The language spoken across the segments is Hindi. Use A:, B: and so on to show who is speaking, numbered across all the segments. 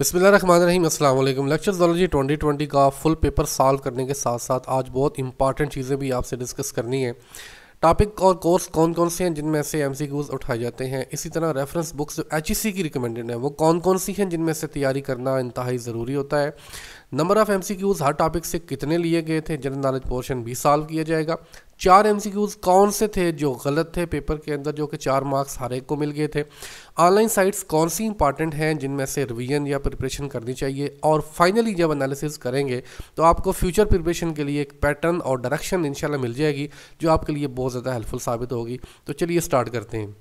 A: बिसमीम अल्लाम लेक्चर जोलॉजी ट्वेंटी का फुल पेपर सॉल्व करने के साथ साथ आज बहुत इंपॉर्टेंट चीज़ें भी आपसे डिस्कस करनी है टॉपिक और कोर्स कौन कौन से हैं जिनमें से एम सी उठाए जाते हैं इसी तरह रेफरेंस बुक्स जो एच ई सी की रिकमेंडेड है वो कौन कौन सी हैं जिनमें से तैयारी करना इंतहाई ज़रूरी होता है नंबर ऑफ एमसीक्यूज हर टॉपिक से कितने लिए गए थे जनरल नॉलेज पोर्शन भी सॉल्व किया जाएगा चार एमसीक्यूज कौन से थे जो गलत थे पेपर के अंदर जो कि चार मार्क्स हर एक को मिल गए थे ऑनलाइन साइट्स कौन सी इंपॉर्टेंट हैं जिनमें से रिवीजन या प्रिपरेशन करनी चाहिए और फाइनली जब एनालिसिस करेंगे तो आपको फ्यूचर प्रिपरेशन के लिए एक पैटर्न और डायरेक्शन इंशाल्लाह मिल जाएगी जो आपके लिए बहुत ज़्यादा हेल्पफुल साबित होगी तो चलिए स्टार्ट करते हैं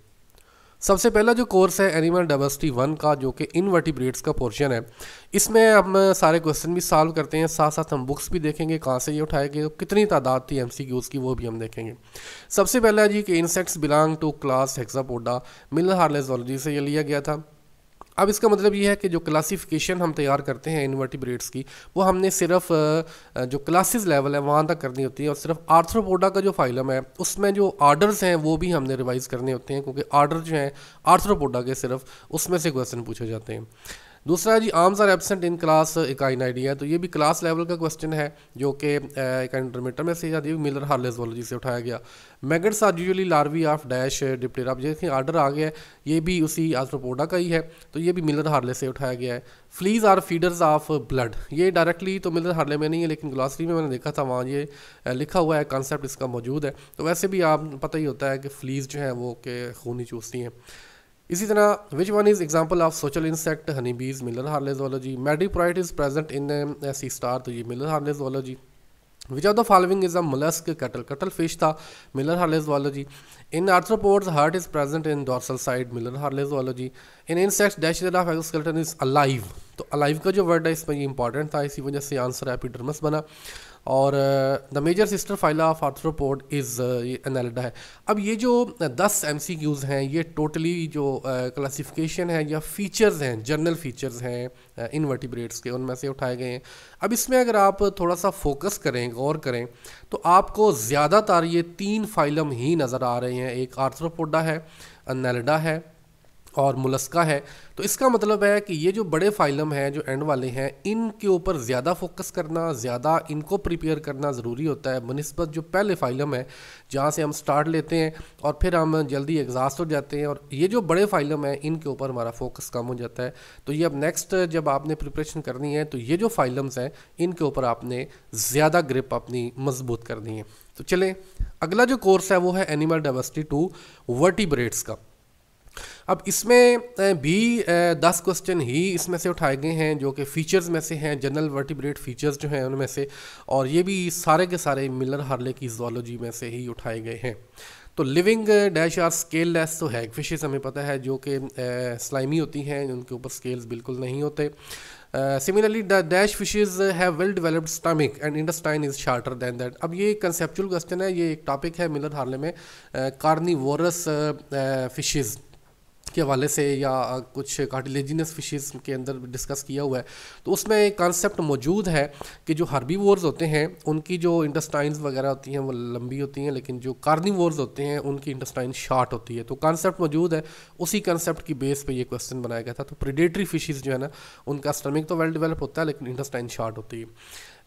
A: सबसे पहला जो कोर्स है एनिमल डाइवर्सिटी वन का जो कि इनवर्टिब्रेट्स का पोर्शन है इसमें हम सारे क्वेश्चन भी सॉल्व करते हैं साथ साथ हम बुक्स भी देखेंगे कहाँ से ये उठाए गए कितनी तादाद थी एम की वो भी हम देखेंगे सबसे पहला जी कि insects belong to class hexapoda Miller Harley zoology से ये लिया गया था अब इसका मतलब ये है कि जो क्लासिफिकेशन हम तैयार करते हैं इन्वर्टिब्रेट्स की वो हमने सिर्फ जो क्लासेस लेवल है वहाँ तक करनी होती है और सिर्फ आर्थ्रोपोडा का जो फाइलम है उसमें जो आर्डर्स हैं वो भी हमने रिवाइज़ करने होते हैं क्योंकि आर्डर जो हैं आर्थ्रोपोडा के सिर्फ उसमें से क्वेश्चन पूछे जाते हैं दूसरा है जी arms are absent in class echinoidea तो ये भी क्लास लेवल का क्वेश्चन है जो कि एक इंटरमीटर में से याद मिलर हार्लेजोलॉजी से उठाया गया maggots are usually larvae of dash Diptera आप जैसे आर्डर आ गया है ये भी उसी आर्थ्रोपोडा का ही है तो ये भी मिलर हार्ले से उठाया गया है fleas are feeders of blood ये डायरेक्टली तो मिलर हार्ले में नहीं है लेकिन ग्लासरी में मैंने देखा था वहाँ ये लिखा हुआ है कॉन्सेप्ट इसका मौजूद है तो वैसे भी आप पता ही होता है कि फ्लीज जो है वो के खूनी चूसती हैं इसी तरह which one is example of social insect honeybees Miller Harley zoology madreporite is present in sea star तो ये Miller Harley zoology which of the following is a mollusc cuttle cuttlefish था Miller Harley zoology in arthropods heart is present in dorsal side Miller Harley zoology in insects dash of exoskeleton is alive तो अलाइव का जो वर्ड है इसमें ये इंपॉर्टेंट था इसी वजह से आंसर एपिडर्मस बना और the major sister phyla of arthropod is ये एनालिडा है अब ये जो uh, दस एम सी क्यूज़ हैं ये टोटली जो क्लासिफिकेशन uh, है या फीचर्स हैं जर्नल फीचर्स हैं इनवर्टिब्रेट्स uh, के उनमें से उठाए गए हैं अब इसमें अगर आप थोड़ा सा फोकस करें गौर करें तो आपको ज़्यादातर ये तीन फाइलम ही नज़र आ रहे हैं एक आर्थ्रोपोडा है एनालिडा है और मुलस्का है तो इसका मतलब है कि ये जो बड़े फाइलम हैं जो एंड वाले हैं इनके ऊपर ज़्यादा फोकस करना ज़्यादा इनको प्रिपेयर करना ज़रूरी होता है बनस्बत जो पहले फाइलम है जहाँ से हम स्टार्ट लेते हैं और फिर हम जल्दी एग्जास्ट हो जाते हैं और ये जो बड़े फाइलम हैं इनके ऊपर हमारा फोकस कम हो जाता है तो ये अब नेक्स्ट जब आपने प्रिपरेशन करनी है तो ये जो फाइलम्स हैं इनके ऊपर आपने ज़्यादा ग्रिप अपनी मजबूत करनी है तो चलें अगला जो कोर्स है वो है एनिमल डाइवर्सिटी टू वर्टिब्रेट्स का अब इसमें भी दस क्वेश्चन ही इसमें से उठाए गए हैं जो कि फ़ीचर्स में से हैं जनरल वर्टिब्रेट फ़ीचर्स जो हैं उनमें से और ये भी सारे के सारे मिलर हार्ले की जोलॉजी में से ही उठाए गए हैं तो living dash are scaleless तो हैग फिशेज़ हमें पता है जो कि स्लाइमी होती हैं उनके ऊपर स्केल्स बिल्कुल नहीं होते similarly dash fishes have well developed stomach and intestine is shorter than that अब ये कंसेप्चुअल क्वेश्चन है ये एक टॉपिक है मिलर हार्ले में कार्नी फिशेज़ के हवाले से या कुछ कार्टिलेजिनस फिशेस के अंदर डिस्कस किया हुआ है तो उसमें एक कॉन्सेप्ट मौजूद है कि जो हर्बी वोर्स होते हैं उनकी जो इंडस्टाइंस वगैरह होती हैं वो लंबी होती हैं लेकिन जो वोर्स होते हैं उनकी इंडस्टाइन शार्ट होती है तो कॉन्सेप्ट मौजूद है उसी कॉन्सेप्ट की बेस पर यह क्वेश्चन बनाया गया था तो प्रिडेटरी फिशेज़ जो है ना उनका स्टमिक तो वेल डिवेलप होता है लेकिन इंडस्टाइन शार्ट होती है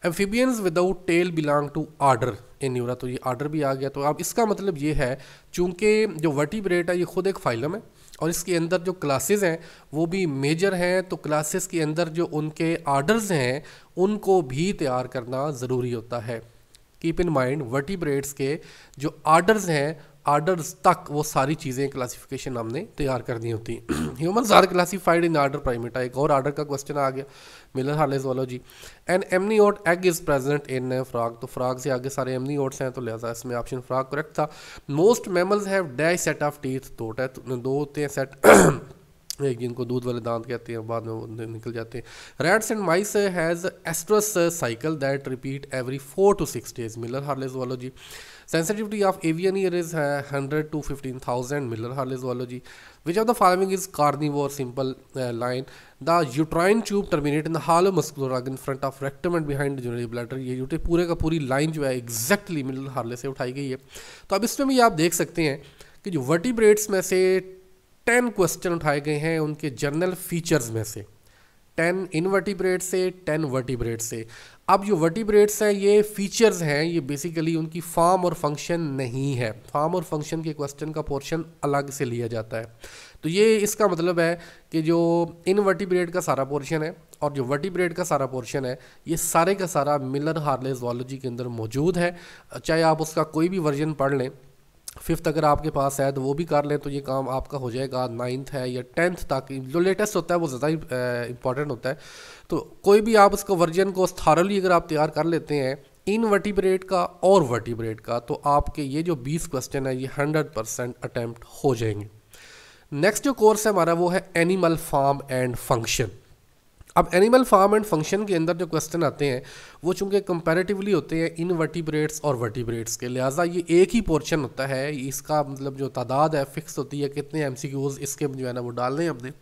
A: amphibians without tail belong to order Anura तो ये आर्डर भी आ गया तो अब इसका मतलब ये है चूँकि जो वर्टिब्रेट है ये खुद एक फाइलम है और इसके अंदर जो क्लासेस हैं वो भी मेजर हैं तो क्लासेस के अंदर जो उनके आर्डर्स हैं उनको भी तैयार करना ज़रूरी होता है कीप इन माइंड वर्टिब्रेट्स के जो आर्डर्स हैं आर्डर्स तक वो सारी चीज़ें क्लासिफिकेशन हमने तैयार कर दी होती हैं humans are classified in order Primata एक और आर्डर का क्वेश्चन आ गया मिलर जी and amniote egg is present in frog तो फ्राक से आगे सारे एमनी ओट्स हैं तो लिहाजा इसमें ऑप्शन फ्राक करेक्ट था most mammals have dash set of teeth दो दो होते हैं सेट एक जिनको दूध वाले दांत कहते हैं बाद में वो निकल जाते हैं rats and mice has estrus cycle that repeat every four to six days Miller Harley zoology sensitivity of avian ear is है hundred to fifteen thousand Miller Harley zoology which of the following is carnivore simple line the uterine tube terminate in the hollow muscular in front of rectum and behind urinary bladder ये यूटे पूरे का पूरी लाइन जो है एग्जैक्टली मिलर हार्ले से उठाई गई है तो अब इसमें भी आप देख सकते हैं कि जो वर्टिब्रेट्स में से टेन क्वेश्चन उठाए गए हैं उनके जर्नल फीचर्स में से टेन इनवर्टिब्रेट से टेन वर्टिब्रेट से अब जो वर्टिब्रेट्स हैं ये फीचर्स हैं ये बेसिकली उनकी फॉर्म और फंक्शन नहीं है फॉर्म और फंक्शन के क्वेश्चन का पोर्शन अलग से लिया जाता है तो ये इसका मतलब है कि जो इनवर्टिब्रेट का सारा पोर्शन है और जो वर्टिब्रेट का सारा पोर्शन है ये सारे का सारा मिलर हार्ले जॉलोजी के अंदर मौजूद है चाहे आप उसका कोई भी वर्जन पढ़ लें फिफ्थ अगर आपके पास है तो वो भी कर लें तो ये काम आपका हो जाएगा नाइन्थ है या टेंथ तक जो लेटेस्ट होता है वो ज़्यादा इंपॉर्टेंट होता है तो कोई भी आप उसका वर्जन को थारली अगर आप तैयार कर लेते हैं इन वर्टिब्रेट का और वर्टिब्रेट का तो आपके ये जो 20 क्वेश्चन है ये 100 परसेंट अटैम्प्ट हो जाएंगे नेक्स्ट जो कोर्स है हमारा वो है एनिमल फार्म एंड फंक्शन अब एनिमल फार्म एंड फंक्शन के अंदर जो क्वेश्चन आते हैं वो चूंकि कंपैरेटिवली होते हैं इन वर्टिब्रेट्स और वर्टिब्रेट्स के लिहाजा ये एक ही पोर्शन होता है इसका मतलब जो तादाद है फिक्स होती है कितने एम इसके जो है ना वो डालने हैं हमने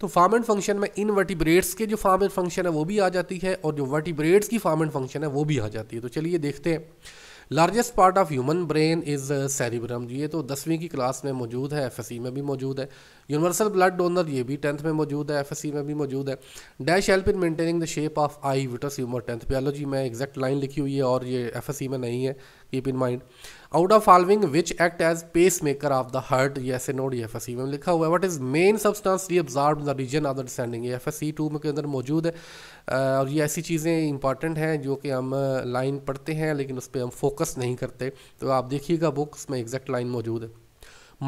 A: तो फार्म एंड फंक्शन में इन वर्टिब्रेट्स के जो फार्म एंड फंक्शन है वो भी आ जाती है और जो वर्टिब्रेट्स की फार्म एंड फंक्शन है वो भी आ जाती है तो चलिए देखते हैं largest part of human brain is cerebrum ये तो दसवीं की क्लास में मौजूद है एफ में भी मौजूद है यूनिवर्सल ब्लड डोनर ये भी टेंथ में मौजूद है एफ में भी मौजूद है dash help in maintaining the shape of eye vitreous humour tenth biology में मैं एग्जैक्ट लाइन लिखी हुई है और ये एफ में नहीं है keep in mind out of following which act as pacemaker of the heart ये एस नोट ये एफ एस सी में लिखा हुआ है what is main substance reabsorb the region of the descending F S C two में के अंदर मौजूद है और ये ऐसी चीज़ें इंपॉर्टेंट हैं जो कि हम लाइन पढ़ते हैं लेकिन उस पर हम फोकस नहीं करते तो आप देखिएगा बुक्स में एग्जैक्ट लाइन मौजूद है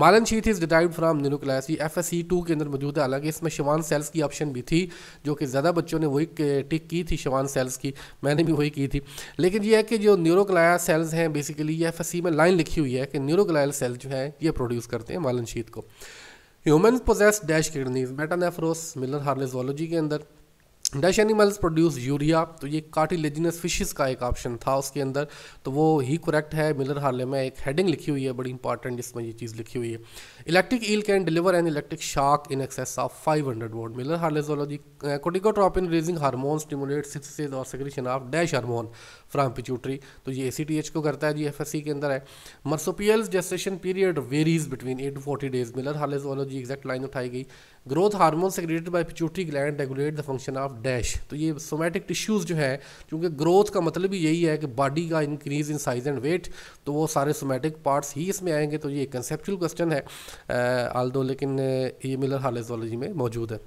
A: मालन शीथ इज़ डिटाइड from neuroglia F S C e two के अंदर मौजूद है हालांकि इसमें शवान सेल्स की ऑप्शन भी थी जो कि ज़्यादा बच्चों ने वही टिक की थी शवान सेल्स की मैंने भी वही की थी लेकिन यह है कि जो न्यूरोक्लाया सेल्स हैं बेसिकली ये एफ एस सी में लाइन लिखी हुई है कि न्यूरोक्लायल सेल्स जो हैं ये प्रोड्यूस करते हैं मालन शीत को human possess dash kidneys metanephros Miller Harley zoology के अंदर डैश एनिमल्स प्रोड्यूस यूरिया तो ये कार्टिलेजिनस फिशेस का एक ऑप्शन था उसके अंदर तो वो ही करेक्ट है मिलर हार्ले में एक हेडिंग लिखी हुई है बड़ी इंपॉर्टेंट जिसमें ये चीज़ लिखी हुई है electric eel can deliver an electric shock in excess of 500 hundred volt Miller Harley zoology corticotropin releasing hormone stimulate और secretion of dash hormone from pituitary तो ये ए को करता है जी एफ के अंदर है marsupial gestation period varies between eight to forty days Miller Harley zoology exact exact line उठाई गई growth hormone secreted by pituitary gland regulate the function of dash तो ये सोमेटिक टिश्यूज़ जो है क्योंकि ग्रोथ का मतलब ही यही है कि बॉडी का increase in size and weight तो वो सारे सोमेटिक पार्ट्स ही इसमें आएंगे तो ये एक कंसेप्चुअल क्वेश्चन है आल दो लेकिन ये मिलर हालेजोलॉजी में मौजूद है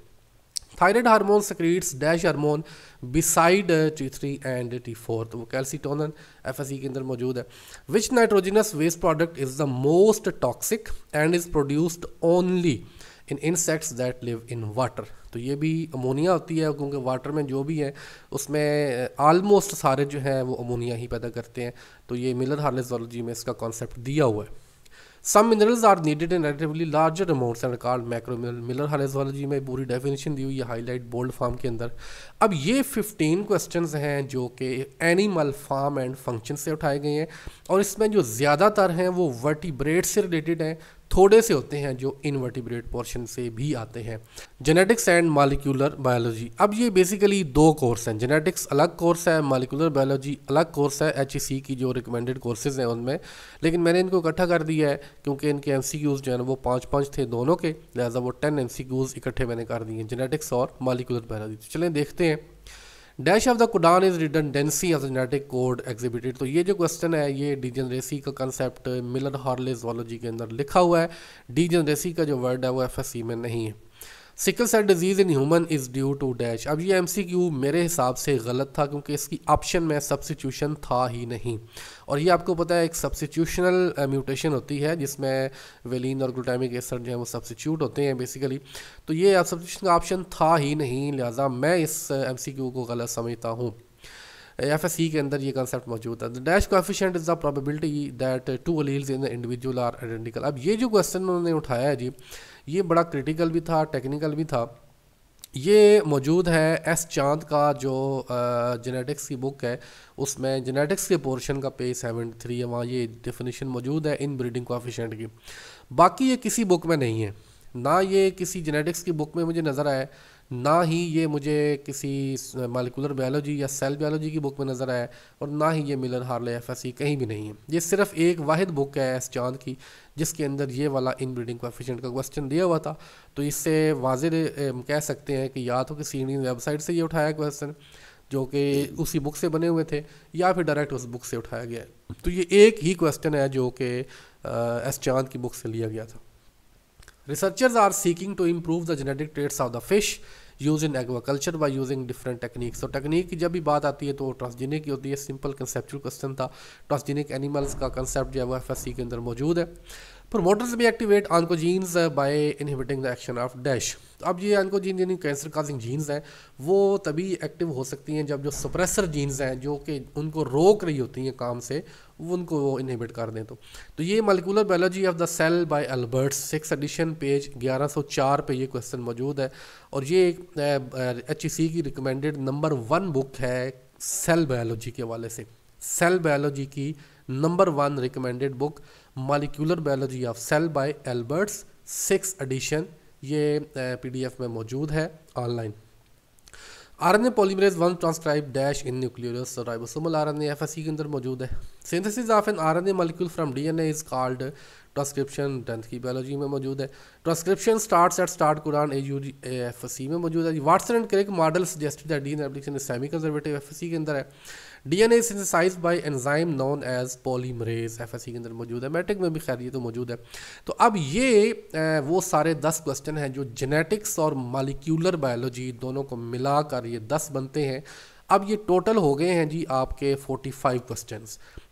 A: thyroid hormone secretes dash hormone beside T three and T four तो वो कैल्सीटोनन एफ एस के अंदर मौजूद है which nitrogenous waste product is the most toxic and is produced only in insects that live in water तो ये भी अमोनिया होती है क्योंकि वाटर में जो भी है उसमें आलमोस्ट सारे जो हैं वो अमोनिया ही पैदा करते हैं तो ये मिलर हार्लेजोलॉजी में इसका कॉन्सेप्ट दिया हुआ है some minerals are needed in relatively larger amounts and called macro mineral Miller Harley zoology में पूरी डेफिनेशन दी हुई है हाईलाइट बोल्ड फार्म के अंदर अब ये फिफ्टीन क्वेश्चन हैं जो कि एनिमल फार्म एंड फंक्शन से उठाए गए हैं और इसमें जो ज़्यादातर हैं वो वर्टिब्रेड से रिलेटेड हैं थोड़े से होते हैं जो इनवर्टिब्रेट पोर्शन से भी आते हैं जेनेटिक्स एंड मालिक्यूलर बायोलॉजी अब ये बेसिकली दो कोर्स हैं जेनेटिक्स अलग कोर्स है मालिकुलर बायोलॉजी अलग कोर्स है एच e की जो रिकमेंडेड कोर्सेज़ हैं उनमें लेकिन मैंने इनको इकट्ठा कर दिया है क्योंकि इनके एम जो है वो पाँच पाँच थे दोनों के लिहाजा वो टेन एम इकट्ठे मैंने कर दिए हैं जेनेटिक्स और मालिकुलर बायोलॉजी तो चलें देखते हैं dash of the codon is redundancy of the genetic code exhibited तो ये जो क्वेश्चन है ये डीजनरेसी का कंसेप्ट मिलर हॉर्ले जोलॉजी के अंदर लिखा हुआ है डीजनरेसी का जो वर्ड है वो एफ में नहीं है sickle cell disease in human is due to dash अब ये एमसीक्यू मेरे हिसाब से गलत था क्योंकि इसकी ऑप्शन में सब्सिट्यूशन था ही नहीं और ये आपको पता है एक सब्सिट्यूशनल म्यूटेशन होती है जिसमें वेलिन और ग्लूटामिक एसड जो है वो सब्सिट्यूट होते हैं बेसिकली तो ये सब्सिट्यूशन का ऑप्शन था ही नहीं लिहाजा मैं इस क्यू को गलत समझता हूँ एफ एस ई के अंदर ये कंसेप्ट मौजूद है the dash coefficient is the probability that two alleles in the individual are identical अब ये जो क्वेश्चन उन्होंने उठाया है जी ये बड़ा क्रिटिकल भी था टेक्निकल भी था ये मौजूद है एस चांद का जो जेनेटिक्स की बुक है उसमें जेनेटिक्स के पोर्शन का पेज सेवन थ्री है वहाँ ये डेफिनेशन मौजूद है इन ब्रीडिंग कोफिशेंट की बाकी ये किसी बुक में नहीं है ना ये किसी जेनेटिक्स की बुक में मुझे नज़र आया ना ही ये मुझे किसी मालिकुलर बायोलॉजी या सेल बायोलॉजी की बुक में नज़र आया और ना ही ये मिलर हार्ले एफ एस कहीं भी नहीं है ये सिर्फ एक वाद बुक है एस चांद की जिसके अंदर ये वाला इन ब्रीडिंग कोफिशेंट का क्वेश्चन दिया हुआ था तो इससे वाज कह सकते हैं कि या तो किसी इंडियन वेबसाइट से ये उठाया क्वेश्चन जो कि उसी बुक से बने हुए थे या फिर डायरेक्ट उस बुक से उठाया गया तो ये एक ही क्वेश्चन है जो कि एस चांद की बुक से लिया गया था Researchers are seeking to improve the genetic traits of the fish use in aquaculture by using different techniques तो टेक्निक की जब भी बात आती है तो ट्रांसजेनिक की होती है सिंपल कंसेप्चुअल क्वेश्चन था ट्रांसजेनिक एनिमल्स का कंसेप्ट जो है वो एफ के अंदर मौजूद है प्रोमोटर्स भी activate oncogenes by inhibiting the action of dash तो अब ये आंकोजीन यानी कैंसर काजिंग जीन्स हैं वो तभी एक्टिव हो सकती हैं जब जो सप्रेसर जीन्स हैं जो कि उनको रोक रही होती हैं काम से उनको वो इनहिबिट कर दें तो तो ये molecular biology of the cell by Albert six edition page 1104 पे ये क्वेश्चन मौजूद है और ये एक एच uh, e की रिकमेंडेड नंबर वन बुक है सेल बायोलॉजी के हवाले से सेल बायोलॉजी की number one recommended book molecular biology of cell by Alberts six edition ये पीडीएफ में मौजूद है online RNA polymerase one transcribe dash in nucleus ribosomal RNA FSc के अंदर मौजूद है synthesis of an RNA molecule from DNA is called transcription tenth की बायोलॉजी में मौजूद है ट्रांसक्रिप्शन स्टार्ट्स एट स्टार्ट कुरान ए यू एफ सी में मौजूद है Watson and Crick model suggested है D N application semi conservative F C के अंदर है DNA synthesize by enzyme known as polymerase FSc के अंदर मौजूद है मैट्रिक में भी खैर ये तो मौजूद है तो अब ये वो सारे दस क्वेश्चन हैं जो जेनेटिक्स और मालिक्यूलर बायोलॉजी दोनों को मिलाकर ये दस बनते हैं अब ये टोटल हो गए हैं जी आपके फोर्टी फाइव क्वेश्चन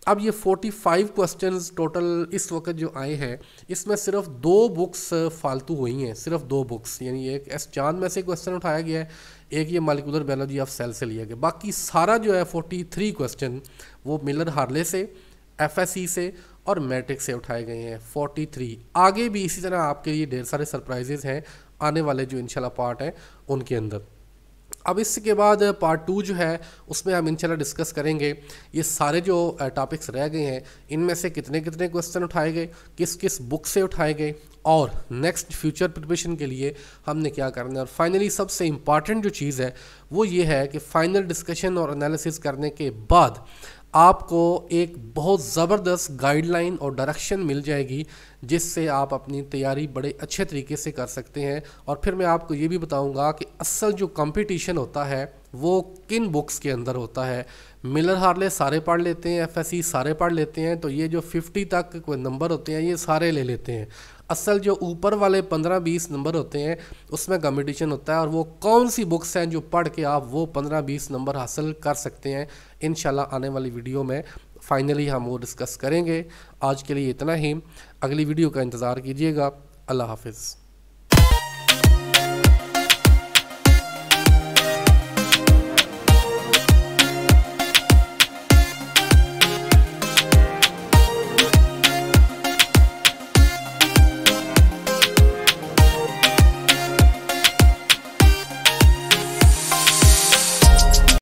A: अब ये 45 क्वेश्चंस टोटल इस वक्त जो आए हैं इसमें सिर्फ दो बुक्स uh, फालतू हुई हैं सिर्फ दो बुक्स यानी एक एस चांद में से क्वेश्चन उठाया गया है एक ये मालिकुलर बायोलॉजी ऑफ सेल से लिया गया बाकी सारा जो है 43 क्वेश्चन वो मिलर हार्ले से एफ से और मैट्रिक से उठाए गए हैं 43 आगे भी इसी तरह आपके लिए ढेर सारे सरप्राइजेज़ हैं आने वाले जो इनशाला पार्ट हैं उनके अंदर अब इसके बाद पार्ट टू जो है उसमें हम इंशाल्लाह डिस्कस करेंगे ये सारे जो टॉपिक्स रह गए हैं इनमें से कितने कितने क्वेश्चन उठाए गए किस किस बुक से उठाए गए और नेक्स्ट फ्यूचर प्रिपरेशन के लिए हमने क्या करना है और फाइनली सबसे इम्पॉर्टेंट जो चीज़ है वो ये है कि फाइनल डिस्कशन और एनालिसिस करने के बाद आपको एक बहुत ज़बरदस्त गाइडलाइन और डायरेक्शन मिल जाएगी जिससे आप अपनी तैयारी बड़े अच्छे तरीके से कर सकते हैं और फिर मैं आपको ये भी बताऊंगा कि असल जो कंपटीशन होता है वो किन बुक्स के अंदर होता है मिलर हार्ले सारे पढ़ लेते हैं एफएससी सारे पढ़ लेते हैं तो ये जो 50 तक कोई नंबर होते हैं ये सारे ले लेते हैं असल जो ऊपर वाले 15-20 नंबर होते हैं उसमें कम्पटिशन होता है और वो कौन सी बुक्स हैं जो पढ़ के आप वो 15-20 नंबर हासिल कर सकते हैं इन आने वाली वीडियो में फाइनली हम वो डिस्कस करेंगे आज के लिए इतना ही अगली वीडियो का इंतज़ार कीजिएगा अल्लाह हाफिज़